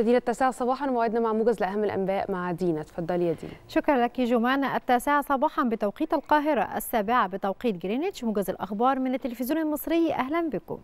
مشاهدينا التاسعة صباحا موعدنا مع موجز لأهم الأنباء مع دينا تفضلي يا دينا شكرا لك جمانة التاسعة صباحا بتوقيت القاهرة السابعة بتوقيت جرينتش موجز الأخبار من التلفزيون المصري أهلا بكم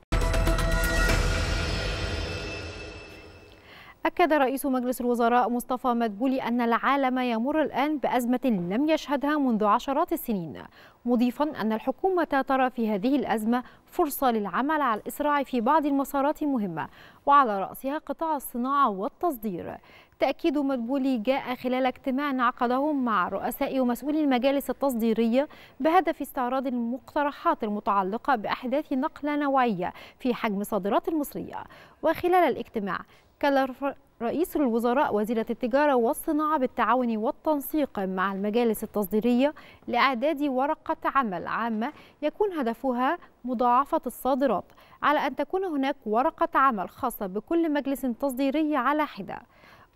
أكد رئيس مجلس الوزراء مصطفى مدبولي أن العالم يمر الآن بأزمة لم يشهدها منذ عشرات السنين مضيفا أن الحكومة ترى في هذه الأزمة فرصة للعمل على الإسراع في بعض المسارات المهمة وعلى رأسها قطاع الصناعة والتصدير تأكيد مدبولي جاء خلال اجتماع عقده مع رؤساء ومسؤولي المجالس التصديرية بهدف استعراض المقترحات المتعلقة بأحداث نقلة نوعية في حجم الصادرات المصرية وخلال الاجتماع كلف رئيس الوزراء وزيرة التجارة والصناعة بالتعاون والتنسيق مع المجالس التصديرية لإعداد ورقة عمل عامة يكون هدفها مضاعفة الصادرات على أن تكون هناك ورقة عمل خاصة بكل مجلس تصديري على حدة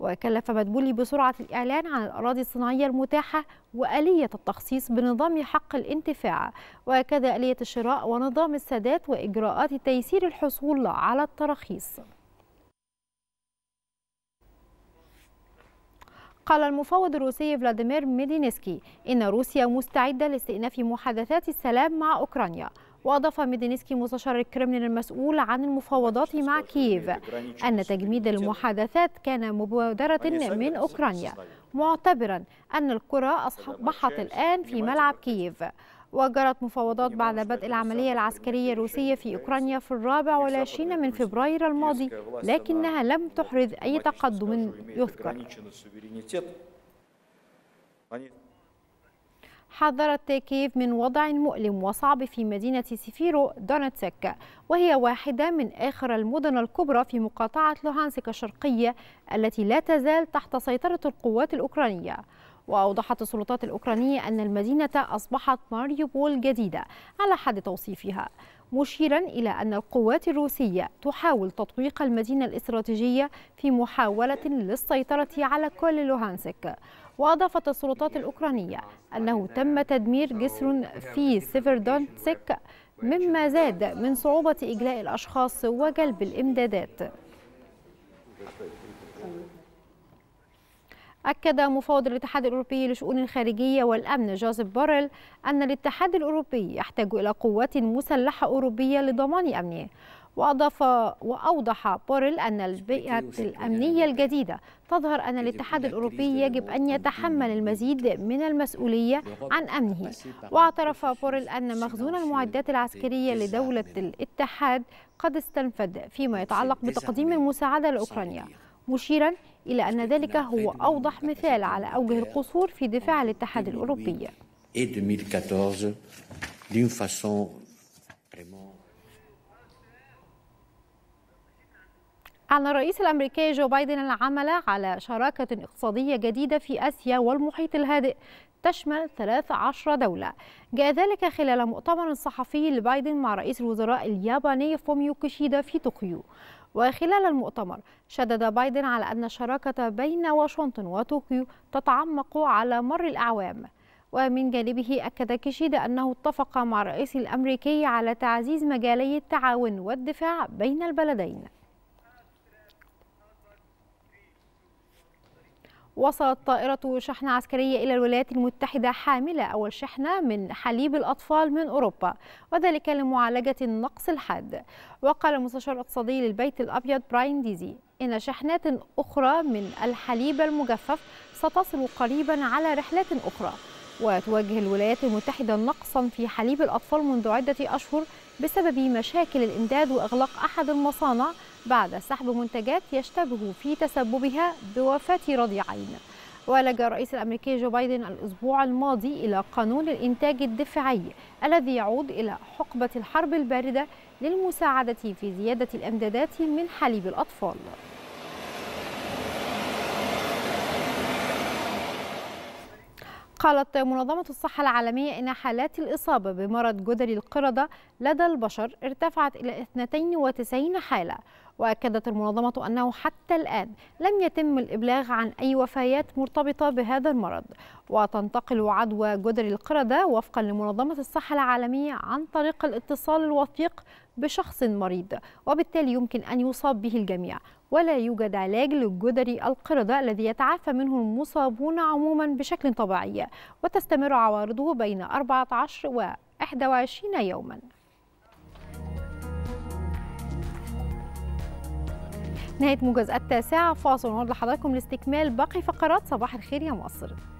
وكلف مدبولي بسرعة الإعلان عن الأراضي الصناعية المتاحة وآلية التخصيص بنظام حق الانتفاع وكذا آلية الشراء ونظام السداد وإجراءات تيسير الحصول على التراخيص قال المفوض الروسي فلاديمير ميدينسكي إن روسيا مستعدة لاستئناف محادثات السلام مع أوكرانيا وأضاف ميدينسكي مستشار الكرملين المسؤول عن المفاوضات مع كييف أن تجميد المحادثات كان مبادرة من أوكرانيا معتبرا أن الكرة أصبحت الآن في ملعب كييف وجرت مفاوضات بعد بدء العملية العسكرية الروسية في أوكرانيا في الرابع والعشرين من فبراير الماضي لكنها لم تحرز أي تقدم يذكر حذرت كييف من وضع مؤلم وصعب في مدينة سيفيرو دونتسك وهي واحدة من آخر المدن الكبرى في مقاطعة لوهانسك الشرقية التي لا تزال تحت سيطرة القوات الأوكرانية وأوضحت السلطات الأوكرانية أن المدينة أصبحت ماريوبول جديدة على حد توصيفها مشيرا إلى أن القوات الروسية تحاول تطويق المدينة الاستراتيجية في محاولة للسيطرة على كل لوهانسك وأضافت السلطات الأوكرانية أنه تم تدمير جسر في سيفردونتسك مما زاد من صعوبة إجلاء الأشخاص وجلب الإمدادات أكد مفوض الاتحاد الأوروبي لشؤون الخارجية والأمن جوزيف بوريل أن الاتحاد الأوروبي يحتاج إلى قوات مسلحة أوروبية لضمان أمنه وأضاف وأوضح بوريل أن البيئة الأمنية الجديدة تظهر أن الاتحاد الأوروبي يجب أن يتحمل المزيد من المسؤولية عن أمنه واعترف بوريل أن مخزون المعدات العسكرية لدولة الاتحاد قد استنفد فيما يتعلق بتقديم المساعدة لأوكرانيا مشيرا إلى أن ذلك هو أوضح مثال على أوجه القصور في دفاع الاتحاد الأوروبي أعلن الرئيس الأمريكي جو بايدن العمل على شراكة اقتصادية جديدة في آسيا والمحيط الهادئ تشمل 13 دولة جاء ذلك خلال مؤتمر صحفي لبايدن مع رئيس الوزراء الياباني فوميو كيشيدا في طوكيو وخلال المؤتمر شدد بايدن على أن الشراكة بين واشنطن وطوكيو تتعمق على مر الأعوام ومن جانبه أكد كيشيدا أنه اتفق مع الرئيس الأمريكي على تعزيز مجالي التعاون والدفاع بين البلدين وصلت طائرة شحن عسكرية إلى الولايات المتحدة حاملة أول شحنة من حليب الأطفال من أوروبا وذلك لمعالجة النقص الحاد وقال المستشار الاقتصادي للبيت الأبيض براين ديزي إن شحنات أخرى من الحليب المجفف ستصل قريبا على رحلات أخرى وتواجه الولايات المتحدة نقصا في حليب الأطفال منذ عدة أشهر بسبب مشاكل الإمداد وإغلاق أحد المصانع بعد سحب منتجات يشتبه في تسببها بوفاة رضيعين ولجأ الرئيس الأمريكي جو بايدن الأسبوع الماضي إلى قانون الإنتاج الدفاعي الذي يعود إلى حقبة الحرب الباردة للمساعدة في زيادة الإمدادات من حليب الأطفال قالت منظمة الصحة العالمية إن حالات الإصابة بمرض جدري القردة لدى البشر ارتفعت إلى 92 حالة وأكدت المنظمة أنه حتى الآن لم يتم الإبلاغ عن أي وفيات مرتبطة بهذا المرض وتنتقل عدوى جدري القردة وفقا لمنظمة الصحة العالمية عن طريق الاتصال الوثيق بشخص مريض وبالتالي يمكن أن يصاب به الجميع ولا يوجد علاج للجدري القردة الذي يتعافى منه المصابون عموما بشكل طبيعي وتستمر عوارضه بين 14 و 21 يوما نهاية موجز التاسعة فاصل ونعود لحضراتكم لاستكمال باقي فقرات صباح الخير يا مصر